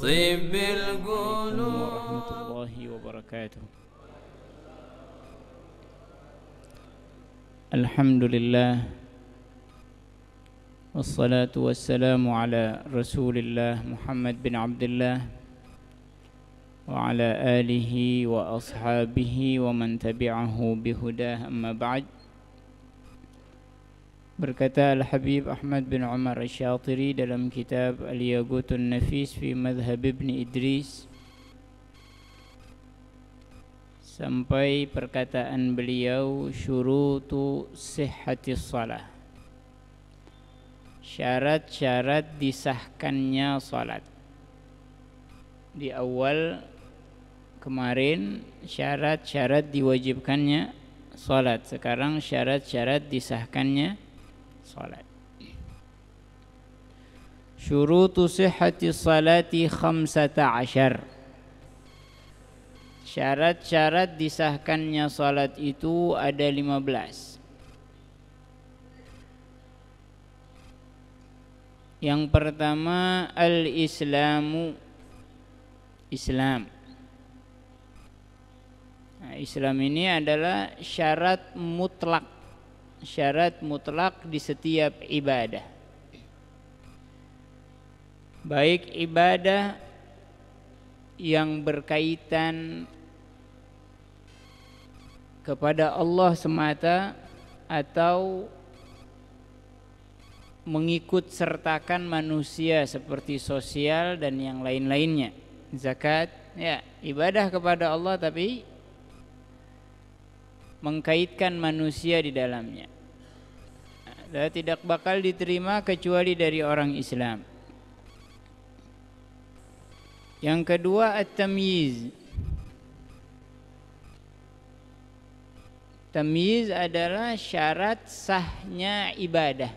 طيب القلوب ورحمة الله وبركاته الحمد لله والصلاة والسلام على رسول الله محمد بن عبد الله وعلى آله وأصحابه ومن تبعه بهداه أما بعد Berkata Al-Habib Ahmad bin Umar Al-Syatiri dalam kitab Al-Yagutun Nafis fi Madhab Ibn Idris Sampai perkataan beliau Syurutu sihhati salat. Syarat-syarat disahkannya salat Di awal kemarin syarat-syarat diwajibkannya salat Sekarang syarat-syarat disahkannya salat. Syurutu sihati salati khamsata asyar. Syarat-syarat disahkannya salat itu ada 15. Yang pertama al-islamu Islam. Nah, Islam ini adalah syarat mutlak syarat mutlak di setiap ibadah. Baik ibadah yang berkaitan kepada Allah semata atau mengikut sertakan manusia seperti sosial dan yang lain-lainnya. Zakat ya ibadah kepada Allah tapi mengkaitkan manusia di dalamnya dan nah, tidak bakal diterima kecuali dari orang Islam yang kedua at-tamyiz Tamyiz adalah syarat sahnya ibadah.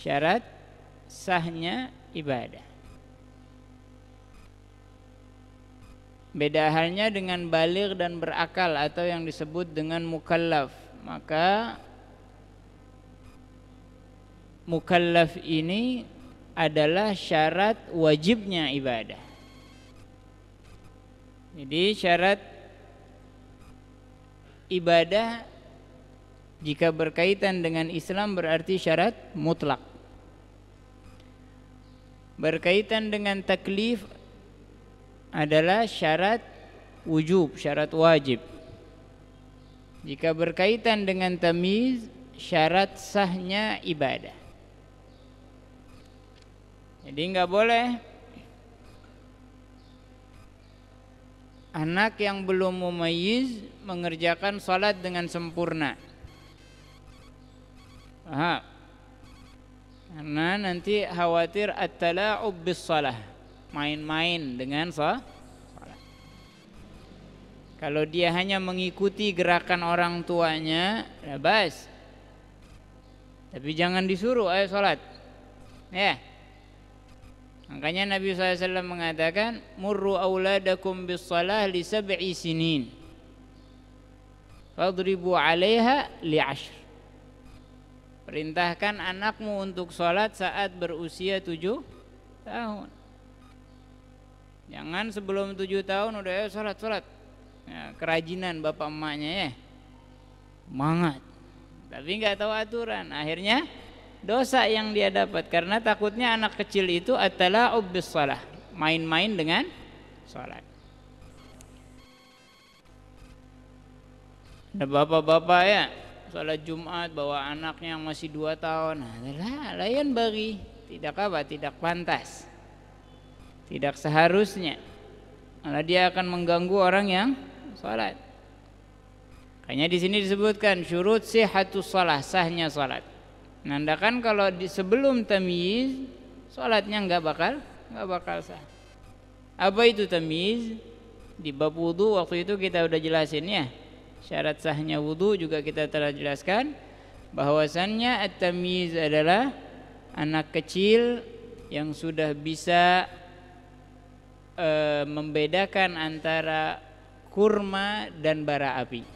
Syarat sahnya ibadah. Beda halnya dengan balir dan berakal atau yang disebut dengan mukallaf. Maka mukallaf ini adalah syarat wajibnya ibadah. Jadi syarat ibadah jika berkaitan dengan Islam berarti syarat mutlak. Berkaitan dengan taklif adalah syarat wujub, syarat wajib. Jika berkaitan dengan tamiz, syarat sahnya ibadah. Jadi nggak boleh anak yang belum mumayyiz mengerjakan salat dengan sempurna. Paham? Karena nanti khawatir at-tala'ub bis salah main-main dengan sholat. Kalau dia hanya mengikuti gerakan orang tuanya, ya bas. Tapi jangan disuruh, ayo sholat. Ya. Makanya Nabi SAW mengatakan, Murru awladakum bis salah li sab'i sinin. Fadribu alaiha li ashr. Perintahkan anakmu untuk sholat saat berusia tujuh tahun. Jangan sebelum tujuh tahun udah ya sholat sholat. Ya, kerajinan bapak emaknya ya, mangat. Tapi nggak tahu aturan. Akhirnya dosa yang dia dapat karena takutnya anak kecil itu adalah ubis salah, main-main dengan sholat. Ada bapak-bapak ya sholat Jumat bawa anaknya yang masih dua tahun. Nah, layan bagi tidak apa tidak pantas. Tidak seharusnya. Malah dia akan mengganggu orang yang salat. Hanya di sini disebutkan syurut sihhatus salah sahnya salat. Menandakan kalau di sebelum tamyiz salatnya enggak bakal enggak bakal sah. Apa itu tamyiz? Di bab wudu waktu itu kita udah jelasin ya. Syarat sahnya wudu juga kita telah jelaskan bahwasannya at-tamyiz adalah anak kecil yang sudah bisa e, membedakan antara kurma dan bara api.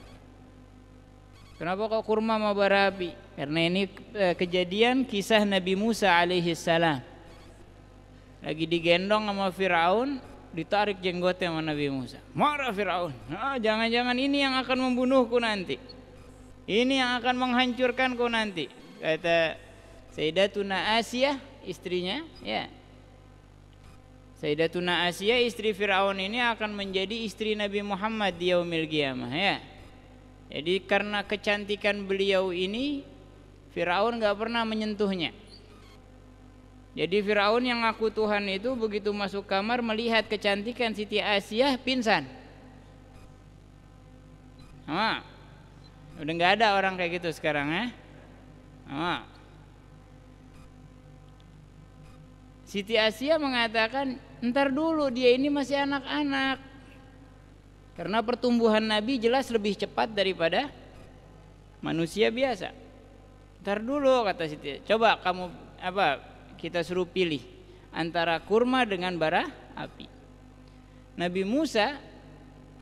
Kenapa kok kurma mau bara api? Karena ini e, kejadian kisah Nabi Musa alaihi salam. Lagi digendong sama Firaun, ditarik jenggotnya sama Nabi Musa. Marah Firaun, jangan ah, jangan-jangan ini yang akan membunuhku nanti. Ini yang akan menghancurkanku nanti. Kata Sayyidatuna Asiyah istrinya, ya, Sayyidatuna Asia istri Fir'aun ini akan menjadi istri Nabi Muhammad di yaumil qiyamah ya. Jadi karena kecantikan beliau ini Fir'aun enggak pernah menyentuhnya. Jadi Fir'aun yang ngaku Tuhan itu begitu masuk kamar melihat kecantikan Siti Asia pingsan. Ah Udah enggak ada orang kayak gitu sekarang ya. Sama. Siti Asia mengatakan Ntar dulu dia ini masih anak-anak. Karena pertumbuhan Nabi jelas lebih cepat daripada manusia biasa. Ntar dulu kata Siti. Coba kamu apa kita suruh pilih antara kurma dengan bara api. Nabi Musa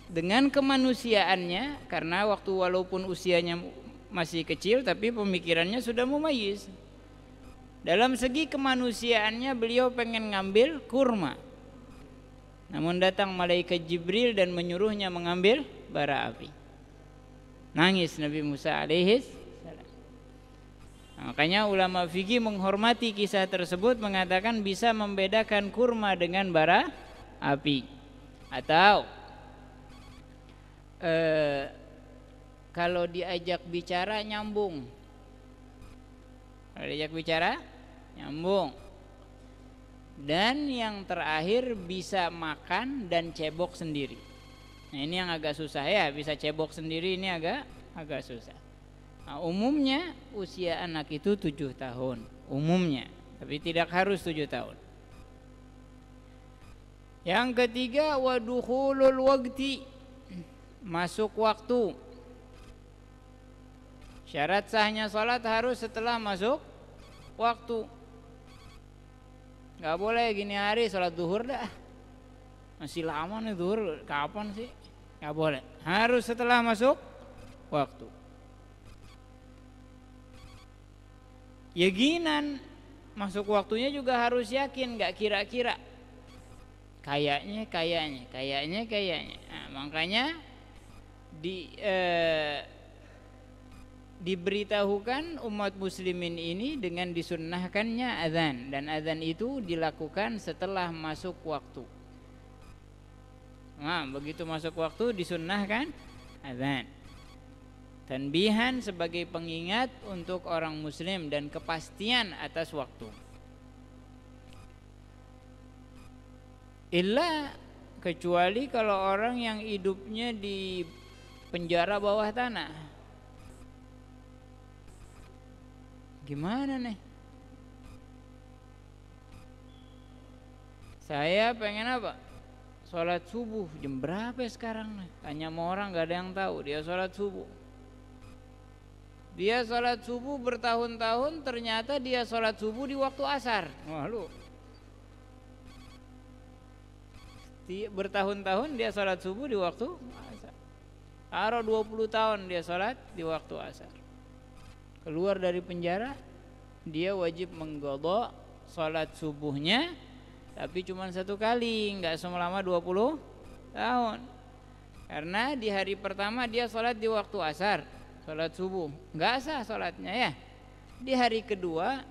dengan kemanusiaannya karena waktu walaupun usianya masih kecil tapi pemikirannya sudah mumayyiz. Dalam segi kemanusiaannya beliau pengen ngambil kurma namun datang malaikat Jibril dan menyuruhnya mengambil bara api. Nangis Nabi Musa alaihis nah, Makanya ulama fikih menghormati kisah tersebut mengatakan bisa membedakan kurma dengan bara api atau eh, kalau diajak bicara nyambung. Kalau diajak bicara nyambung dan yang terakhir bisa makan dan cebok sendiri. Nah ini yang agak susah ya, bisa cebok sendiri ini agak agak susah. Nah, umumnya usia anak itu tujuh tahun, umumnya, tapi tidak harus tujuh tahun. Yang ketiga waduhulul waqti masuk waktu. Syarat sahnya sholat harus setelah masuk waktu nggak boleh gini hari sholat duhur dah masih lama nih duhur kapan sih nggak boleh harus setelah masuk waktu ya yakinan masuk waktunya juga harus yakin nggak kira-kira kayaknya kayaknya kayaknya kayaknya nah, makanya di eh, diberitahukan umat muslimin ini dengan disunnahkannya azan dan azan itu dilakukan setelah masuk waktu. Nah, begitu masuk waktu disunnahkan azan. Tanbihan sebagai pengingat untuk orang muslim dan kepastian atas waktu. Illa kecuali kalau orang yang hidupnya di penjara bawah tanah gimana nih? Saya pengen apa? Sholat subuh jam berapa ya sekarang nih? Tanya sama orang gak ada yang tahu dia sholat subuh. Dia sholat subuh bertahun-tahun ternyata dia sholat subuh di waktu asar. Wah Bertahun-tahun dia sholat subuh di waktu asar. Aro 20 tahun dia sholat di waktu asar keluar dari penjara dia wajib menggodok sholat subuhnya tapi cuma satu kali nggak selama 20 tahun karena di hari pertama dia sholat di waktu asar sholat subuh nggak sah sholatnya ya di hari kedua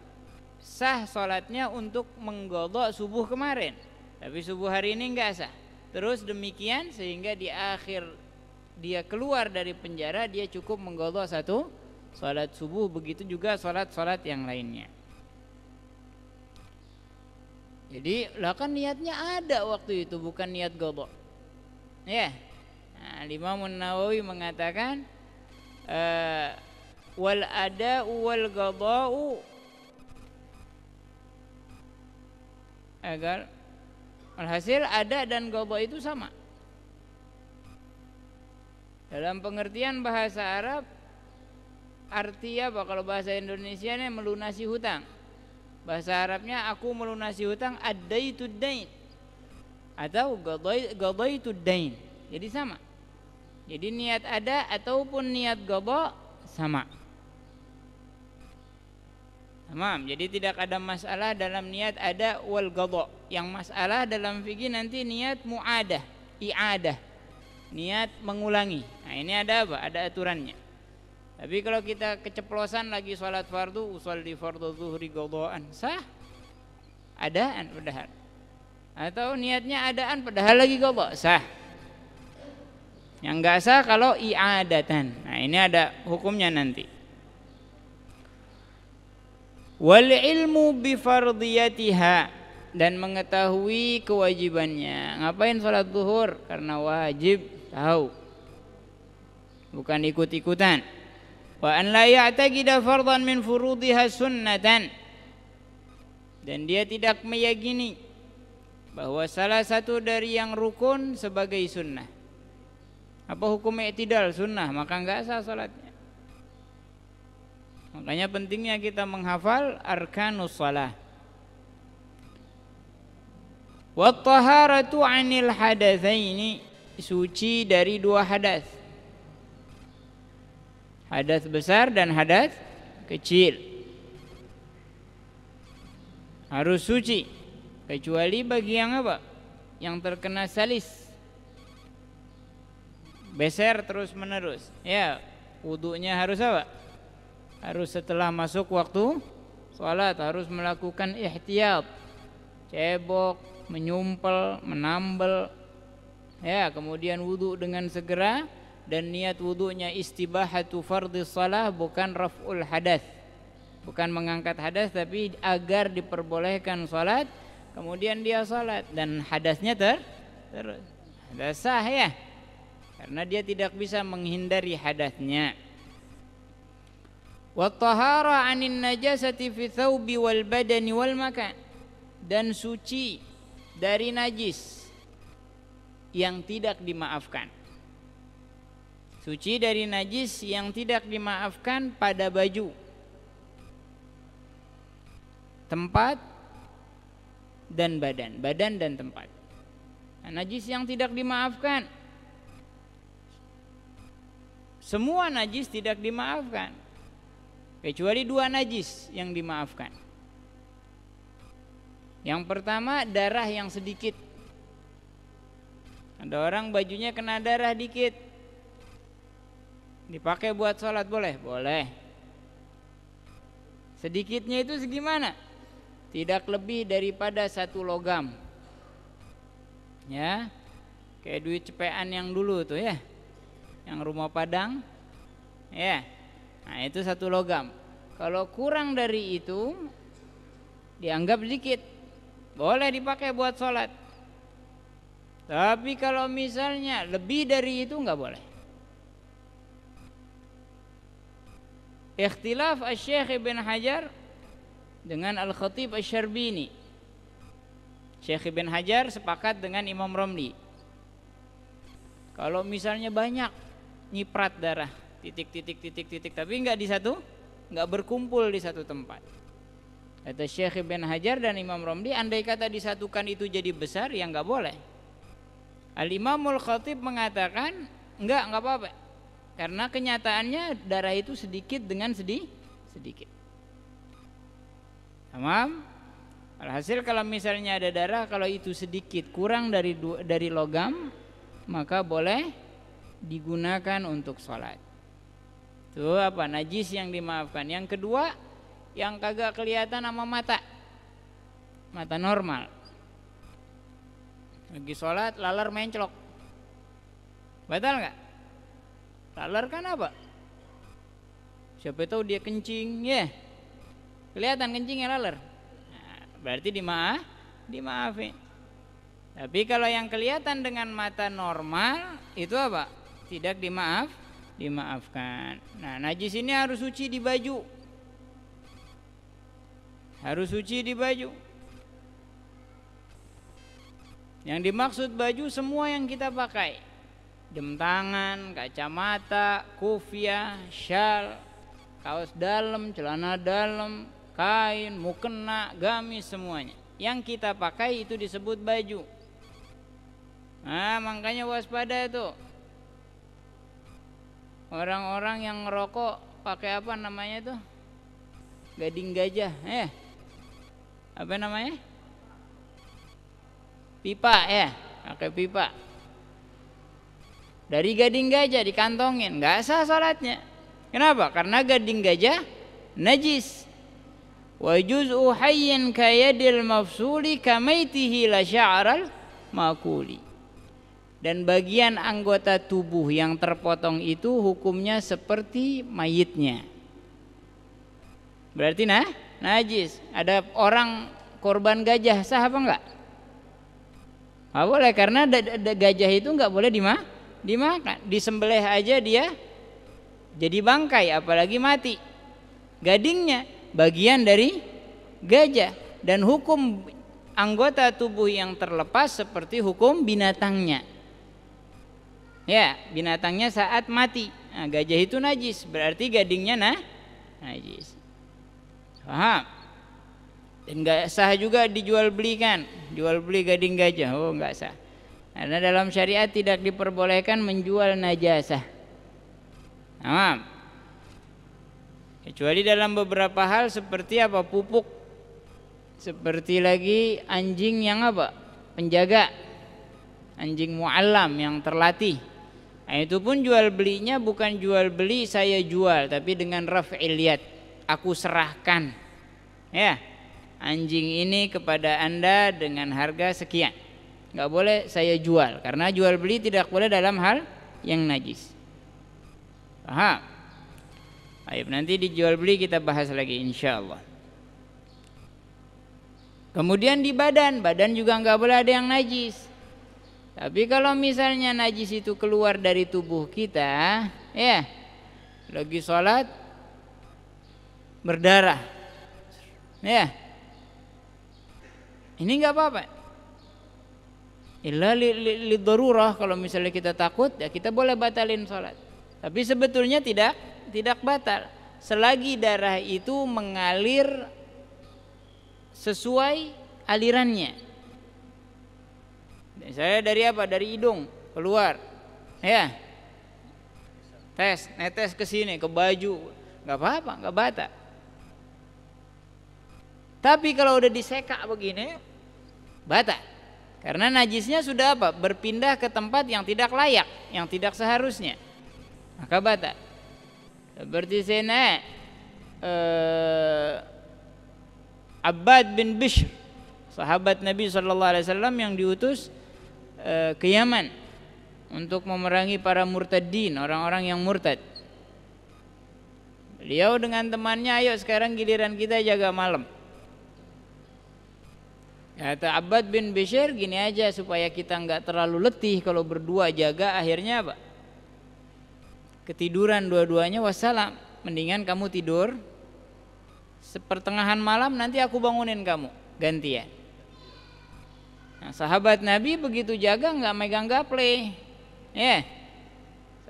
sah sholatnya untuk menggodok subuh kemarin tapi subuh hari ini nggak sah terus demikian sehingga di akhir dia keluar dari penjara dia cukup menggodok satu Salat subuh begitu juga salat-salat yang lainnya. Jadi lah kan niatnya ada waktu itu bukan niat godok. Ya. Yeah. Nah, Imam Nawawi mengatakan eh, wal ada wal godau agar alhasil ada dan godok itu sama. Dalam pengertian bahasa Arab arti apa kalau bahasa Indonesia ini melunasi hutang bahasa Arabnya aku melunasi hutang ad itu dain atau gadaitu dain jadi sama jadi niat ada ataupun niat gobo sama Tamam, jadi tidak ada masalah dalam niat ada wal gobo Yang masalah dalam fikih nanti niat muadah, iadah. Niat mengulangi. Nah, ini ada apa? Ada aturannya. Tapi kalau kita keceplosan lagi sholat fardu, usul di fardu zuhri godoan, sah? Adaan padahal. Atau niatnya adaan padahal lagi godo, sah? Yang enggak sah kalau iadatan. Nah ini ada hukumnya nanti. Wal ilmu bi dan mengetahui kewajibannya. Ngapain sholat zuhur? Karena wajib tahu. Bukan ikut-ikutan. وأن لا يعتقد فرضا من فروضها سنة dan dia tidak meyakini bahwa salah satu dari yang rukun sebagai sunnah apa hukum i'tidal sunnah maka nggak sah salatnya makanya pentingnya kita menghafal arkanus salah wa taharatu anil hadatsaini suci dari dua hadas hadas besar dan hadas kecil harus suci kecuali bagi yang apa yang terkena salis besar terus menerus ya wudhunya harus apa harus setelah masuk waktu sholat harus melakukan ihtiyat cebok menyumpel menambel ya kemudian wudhu dengan segera dan niat wudhunya istibahatu fardhi salah bukan raf'ul hadas bukan mengangkat hadas tapi agar diperbolehkan salat kemudian dia salat dan hadasnya ter, ter sah ya karena dia tidak bisa menghindari hadasnya wa tahara 'anil najasati fi thawbi wal badani wal makan dan suci dari najis yang tidak dimaafkan suci dari najis yang tidak dimaafkan pada baju tempat dan badan badan dan tempat nah, najis yang tidak dimaafkan semua najis tidak dimaafkan kecuali dua najis yang dimaafkan yang pertama darah yang sedikit ada orang bajunya kena darah dikit dipakai buat sholat boleh? Boleh. Sedikitnya itu segimana? Tidak lebih daripada satu logam. Ya, kayak duit cepean yang dulu tuh ya, yang rumah padang. Ya, nah itu satu logam. Kalau kurang dari itu, dianggap sedikit. Boleh dipakai buat sholat. Tapi kalau misalnya lebih dari itu nggak boleh. Ikhtilaf Syekh Ibn Hajar dengan Al-Khatib al syarbini Syekh Ibn Hajar sepakat dengan Imam Romli. Kalau misalnya banyak nyiprat darah, titik-titik titik-titik tapi enggak di satu, enggak berkumpul di satu tempat. Kata Syekh Ibn Hajar dan Imam Romli, andai kata disatukan itu jadi besar, ya enggak boleh. Al-Imamul Khatib mengatakan, enggak, enggak apa-apa. Karena kenyataannya darah itu sedikit dengan sedih sedikit. Tamam? Alhasil kalau misalnya ada darah kalau itu sedikit kurang dari dari logam maka boleh digunakan untuk sholat. Itu apa najis yang dimaafkan. Yang kedua yang kagak kelihatan sama mata. Mata normal. Lagi sholat lalar mencelok Batal nggak? Laler kan apa? Siapa tahu dia kencing, ya. Yeah. Kelihatan kencingnya laler. Nah, berarti dimaaf, dimaafin. Tapi kalau yang kelihatan dengan mata normal itu apa? Tidak dimaaf, dimaafkan. Nah, najis ini harus suci di baju. Harus suci di baju. Yang dimaksud baju semua yang kita pakai jam tangan, kacamata, kufia, syal, kaos dalam, celana dalam, kain, mukena, gamis semuanya. Yang kita pakai itu disebut baju. Nah, makanya waspada itu. Orang-orang yang ngerokok pakai apa namanya itu? Gading gajah, eh. Apa namanya? Pipa ya, pakai pipa dari gading gajah dikantongin nggak sah salatnya. kenapa karena gading gajah najis wa juz'u hayyin kayadil mafsuli kamaitihi la sya'ral makuli dan bagian anggota tubuh yang terpotong itu hukumnya seperti mayitnya berarti nah najis ada orang korban gajah sah apa enggak Enggak boleh karena gajah itu enggak boleh dimakan dimakan. Disembelih aja dia jadi bangkai apalagi mati. Gadingnya bagian dari gajah dan hukum anggota tubuh yang terlepas seperti hukum binatangnya. Ya, binatangnya saat mati. Nah, gajah itu najis, berarti gadingnya nah najis. Paham? Dan nggak sah juga dijual belikan, jual beli gading gajah. Oh, nggak sah. Karena dalam syariat tidak diperbolehkan menjual najasah. Tamam. Kecuali dalam beberapa hal seperti apa pupuk, seperti lagi anjing yang apa penjaga, anjing muallam yang terlatih. Nah, itu pun jual belinya bukan jual beli saya jual tapi dengan raf Aku serahkan. Ya. Anjing ini kepada Anda dengan harga sekian nggak boleh saya jual karena jual beli tidak boleh dalam hal yang najis paham Ayo nanti dijual beli kita bahas lagi insya Allah kemudian di badan badan juga nggak boleh ada yang najis tapi kalau misalnya najis itu keluar dari tubuh kita ya lagi sholat berdarah ya ini nggak apa-apa Illa darurah kalau misalnya kita takut ya kita boleh batalin sholat. Tapi sebetulnya tidak tidak batal selagi darah itu mengalir sesuai alirannya. Saya dari apa? Dari hidung keluar. Ya. Tes, netes ke sini, ke baju. nggak apa-apa, nggak batal. Tapi kalau udah disekak begini, batal. Karena najisnya sudah apa? Berpindah ke tempat yang tidak layak, yang tidak seharusnya. Maka batal. Seperti sini eh, Abad bin Bishr, sahabat Nabi Shallallahu Alaihi Wasallam yang diutus eh, ke Yaman untuk memerangi para murtadin, orang-orang yang murtad. Beliau dengan temannya, ayo sekarang giliran kita jaga malam. Ya, Abad bin Besher gini aja supaya kita nggak terlalu letih kalau berdua jaga akhirnya apa? Ketiduran dua-duanya wassalam. Mendingan kamu tidur sepertengahan malam nanti aku bangunin kamu gantian. Ya. Nah, sahabat Nabi begitu jaga nggak megang gaple. Ya.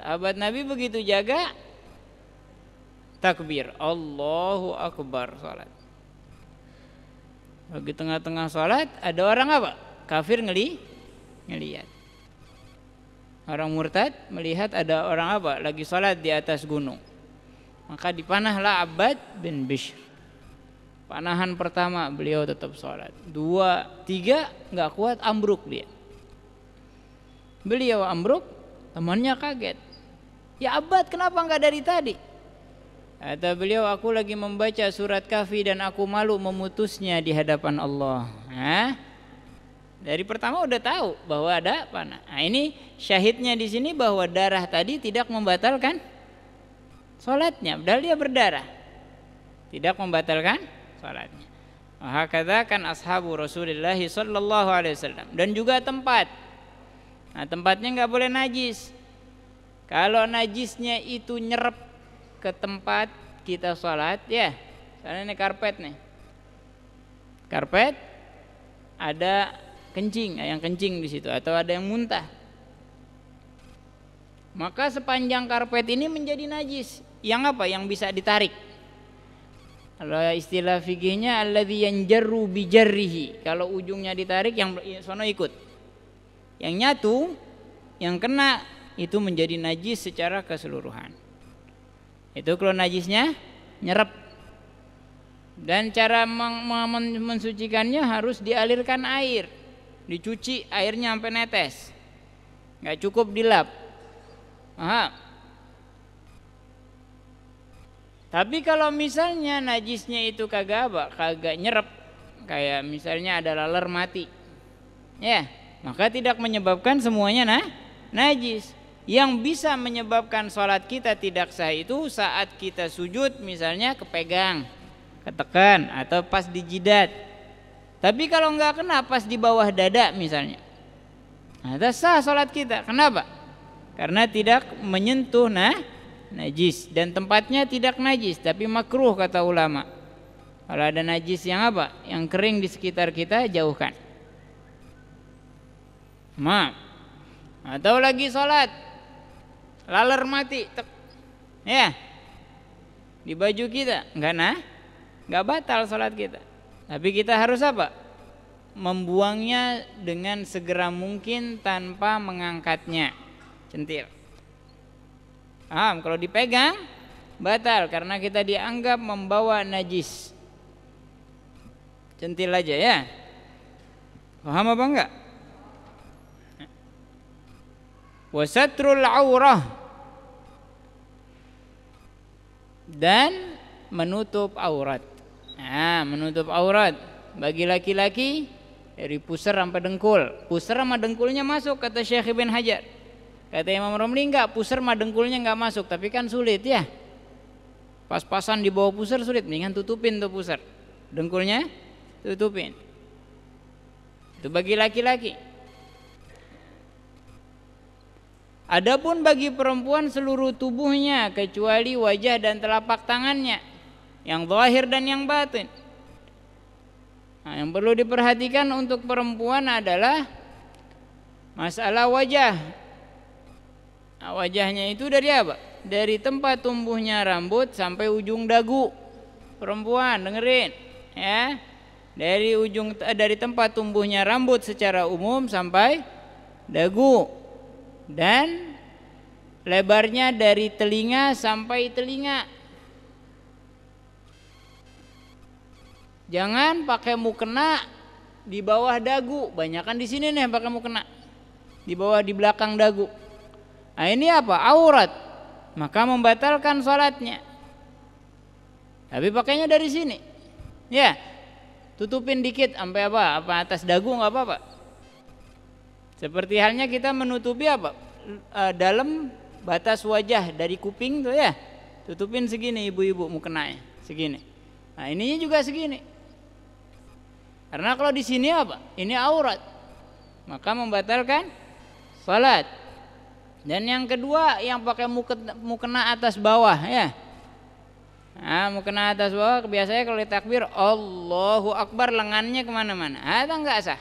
Sahabat Nabi begitu jaga takbir, Allahu akbar salat. Lagi tengah-tengah sholat ada orang apa? Kafir ngeli, ngelihat. Orang murtad melihat ada orang apa? Lagi sholat di atas gunung. Maka dipanahlah Abad bin Bishr. Panahan pertama beliau tetap sholat. Dua, tiga nggak kuat ambruk dia. Beliau ambruk, temannya kaget. Ya Abad kenapa nggak dari tadi? Kata beliau, aku lagi membaca surat kafi dan aku malu memutusnya di hadapan Allah. Hah? Dari pertama udah tahu bahwa ada apa Nah, ini syahidnya di sini bahwa darah tadi tidak membatalkan sholatnya. Padahal dia berdarah. Tidak membatalkan sholatnya. Maka katakan ashabu Rasulullah sallallahu alaihi wasallam dan juga tempat. Nah, tempatnya nggak boleh najis. Kalau najisnya itu nyerep ke tempat kita sholat ya karena ini karpet nih karpet ada kencing yang kencing di situ atau ada yang muntah maka sepanjang karpet ini menjadi najis yang apa yang bisa ditarik kalau istilah fikihnya alladzi yanjarru bi kalau ujungnya ditarik yang sono ikut yang nyatu yang kena itu menjadi najis secara keseluruhan itu keluar najisnya nyerap dan cara men mensucikannya harus dialirkan air dicuci airnya sampai netes nggak cukup dilap Aha. tapi kalau misalnya najisnya itu kagak apa kagak nyerap kayak misalnya ada laler mati ya maka tidak menyebabkan semuanya nah najis yang bisa menyebabkan sholat kita tidak sah itu saat kita sujud misalnya kepegang ketekan atau pas di jidat tapi kalau nggak kena pas di bawah dada misalnya ada nah, sah sholat kita kenapa karena tidak menyentuh nah najis dan tempatnya tidak najis tapi makruh kata ulama kalau ada najis yang apa yang kering di sekitar kita jauhkan maaf atau lagi sholat laler mati ya di baju kita nggak nah nggak batal sholat kita tapi kita harus apa membuangnya dengan segera mungkin tanpa mengangkatnya centil Alhamdulillah. kalau dipegang batal karena kita dianggap membawa najis centil aja ya paham apa enggak wasatrul aurah dan menutup aurat. Nah, menutup aurat bagi laki-laki dari pusar sampai dengkul. Pusar sama dengkulnya masuk kata Syekh Ibn Hajar. Kata Imam Romli enggak, pusar sama dengkulnya enggak masuk, tapi kan sulit ya. Pas-pasan di bawah pusar sulit, mendingan tutupin tuh pusar. Dengkulnya tutupin. Itu bagi laki-laki. Adapun bagi perempuan seluruh tubuhnya kecuali wajah dan telapak tangannya yang zahir dan yang batin. Nah, yang perlu diperhatikan untuk perempuan adalah masalah wajah. Nah, wajahnya itu dari apa? Dari tempat tumbuhnya rambut sampai ujung dagu. Perempuan dengerin, ya. Dari ujung eh, dari tempat tumbuhnya rambut secara umum sampai dagu dan lebarnya dari telinga sampai telinga. Jangan pakai mukena di bawah dagu. Banyakan di sini nih pakai mukena. Di bawah di belakang dagu. Nah, ini apa? Aurat. Maka membatalkan sholatnya. Tapi pakainya dari sini. Ya. Tutupin dikit sampai apa? Apa atas dagu nggak apa-apa. Seperti halnya kita menutupi apa? E, dalam batas wajah dari kuping tuh ya. Tutupin segini ibu-ibu ya segini. Nah, ininya juga segini. Karena kalau di sini apa? Ini aurat. Maka membatalkan salat. Dan yang kedua yang pakai mukena atas bawah ya. Nah, mukena atas bawah biasanya kalau takbir Allahu Akbar lengannya kemana-mana. Ada ah, nggak sah?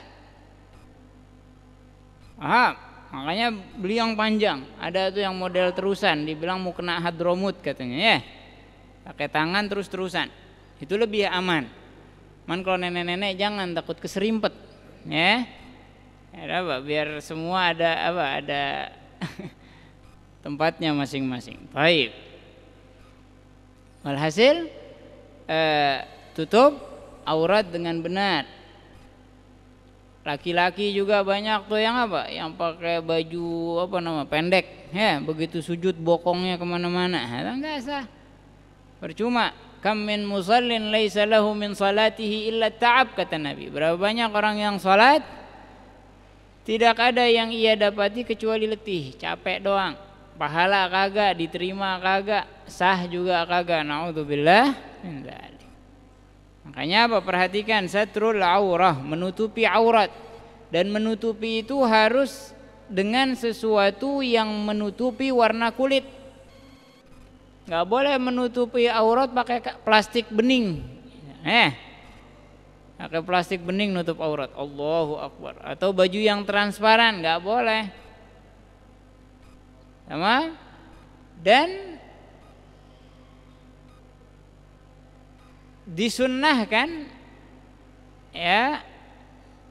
ah makanya beli yang panjang ada tuh yang model terusan dibilang mau kena hadromut katanya ya pakai tangan terus terusan itu lebih aman man kalau nenek-nenek jangan takut keserimpet ya ada apa biar semua ada apa ada tempatnya masing-masing baik walhasil eh, tutup aurat dengan benar Laki-laki juga banyak tuh yang apa? Yang pakai baju apa nama pendek, ya begitu sujud bokongnya kemana-mana. Enggak sah. Percuma. Kam min musallin laisa min salatihi illa ta'ab kata Nabi. Berapa banyak orang yang salat tidak ada yang ia dapati kecuali letih, capek doang. Pahala kagak, diterima kagak, sah juga kagak. naudzubillah min Makanya apa perhatikan satrul aurah menutupi aurat dan menutupi itu harus dengan sesuatu yang menutupi warna kulit. Gak boleh menutupi aurat pakai plastik bening. Eh, pakai plastik bening nutup aurat. Allahu Akbar. Atau baju yang transparan, gak boleh. Sama? Dan disunnahkan ya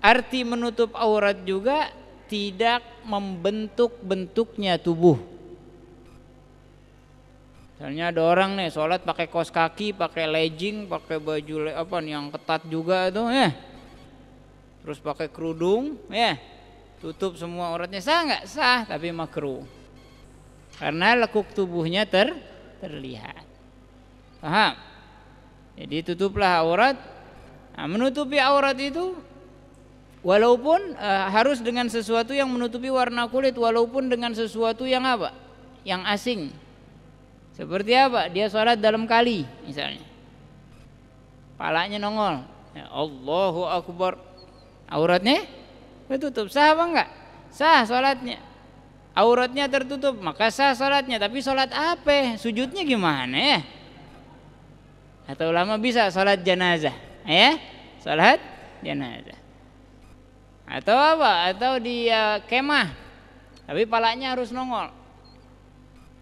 arti menutup aurat juga tidak membentuk bentuknya tubuh. Misalnya ada orang nih sholat pakai kos kaki, pakai legging, pakai baju apa nih yang ketat juga itu ya. Terus pakai kerudung ya. Tutup semua auratnya sah nggak sah tapi makruh. Karena lekuk tubuhnya ter terlihat. Paham? Jadi tutuplah aurat. Nah, menutupi aurat itu walaupun eh, harus dengan sesuatu yang menutupi warna kulit, walaupun dengan sesuatu yang apa? Yang asing. Seperti apa? Dia sholat dalam kali misalnya. Palanya nongol. Ya, Allahu Akbar. Auratnya tertutup. Sah apa enggak? Sah sholatnya. Auratnya tertutup, maka sah sholatnya. Tapi sholat apa? Sujudnya gimana ya? Atau ulama bisa sholat jenazah, ya? Sholat jenazah. Atau apa? Atau di kemah, tapi palanya harus nongol.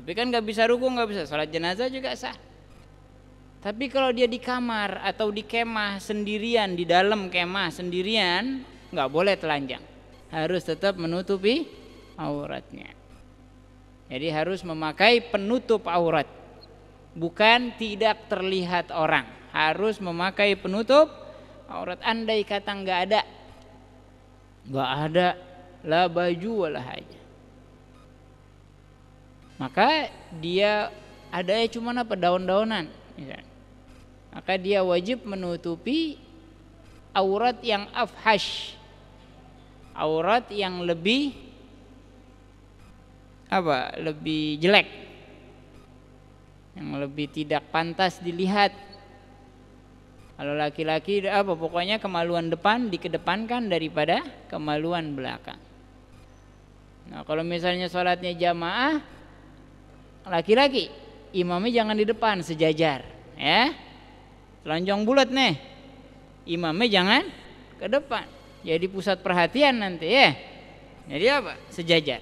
Tapi kan nggak bisa rukun, nggak bisa sholat jenazah juga sah. Tapi kalau dia di kamar atau di kemah sendirian, di dalam kemah sendirian, nggak boleh telanjang. Harus tetap menutupi auratnya. Jadi harus memakai penutup aurat bukan tidak terlihat orang harus memakai penutup aurat andai kata nggak ada nggak ada la baju wala haja maka dia ada ya cuma apa daun-daunan maka dia wajib menutupi aurat yang afhash aurat yang lebih apa lebih jelek yang lebih tidak pantas dilihat. Kalau laki-laki apa pokoknya kemaluan depan dikedepankan daripada kemaluan belakang. Nah, kalau misalnya sholatnya jamaah laki-laki, imamnya jangan di depan sejajar, ya. Lonjong bulat nih. Imamnya jangan ke depan. Jadi pusat perhatian nanti ya. Jadi apa? Sejajar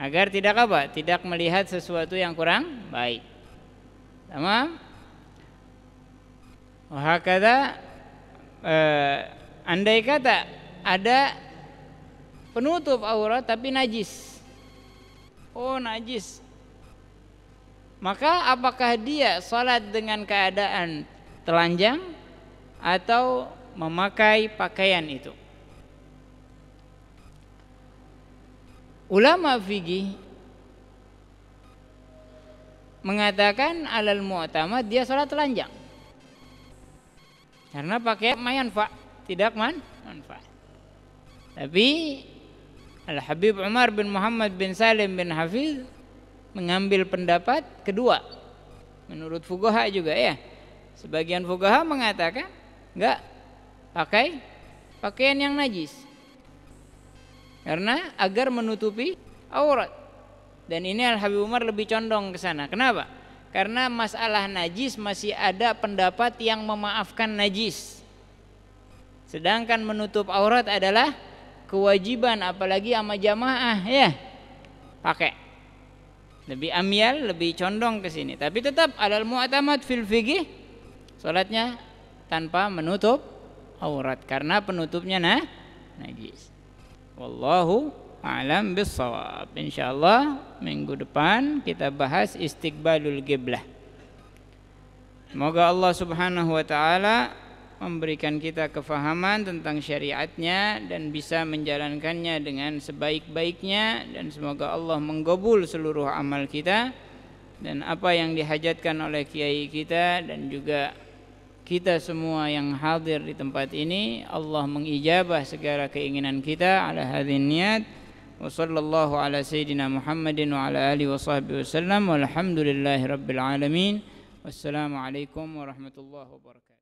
agar tidak apa? Tidak melihat sesuatu yang kurang baik. Tamam? kata eh, andai kata ada penutup aurat tapi najis. Oh, najis. Maka apakah dia sholat dengan keadaan telanjang atau memakai pakaian itu? Ulama fikih mengatakan alal mu'tamad dia sholat telanjang. Karena pakai mayan fa, tidak man manfaat. Tapi Al Habib Umar bin Muhammad bin Salim bin Hafiz mengambil pendapat kedua. Menurut fuqaha juga ya. Sebagian fuqaha mengatakan enggak pakai pakaian yang najis. Karena agar menutupi aurat. Dan ini Al Habib Umar lebih condong ke sana. Kenapa? Karena masalah najis masih ada pendapat yang memaafkan najis. Sedangkan menutup aurat adalah kewajiban apalagi sama jamaah ya. Pakai. Lebih amyal, lebih condong ke sini. Tapi tetap alal mu'tamad fil fiqih salatnya tanpa menutup aurat karena penutupnya nah najis wallahu alam bisawab insyaallah minggu depan kita bahas istiqbalul qiblah semoga Allah subhanahu wa taala memberikan kita kefahaman tentang syariatnya dan bisa menjalankannya dengan sebaik-baiknya dan semoga Allah menggobul seluruh amal kita dan apa yang dihajatkan oleh kiai kita dan juga kita semua yang hadir di tempat ini Allah mengijabah segala keinginan kita ala hadhin niat wa sallallahu ala sayyidina muhammadin wa ala alihi wa sahbihi wa sallam walhamdulillahi rabbil alamin wassalamualaikum warahmatullahi wabarakatuh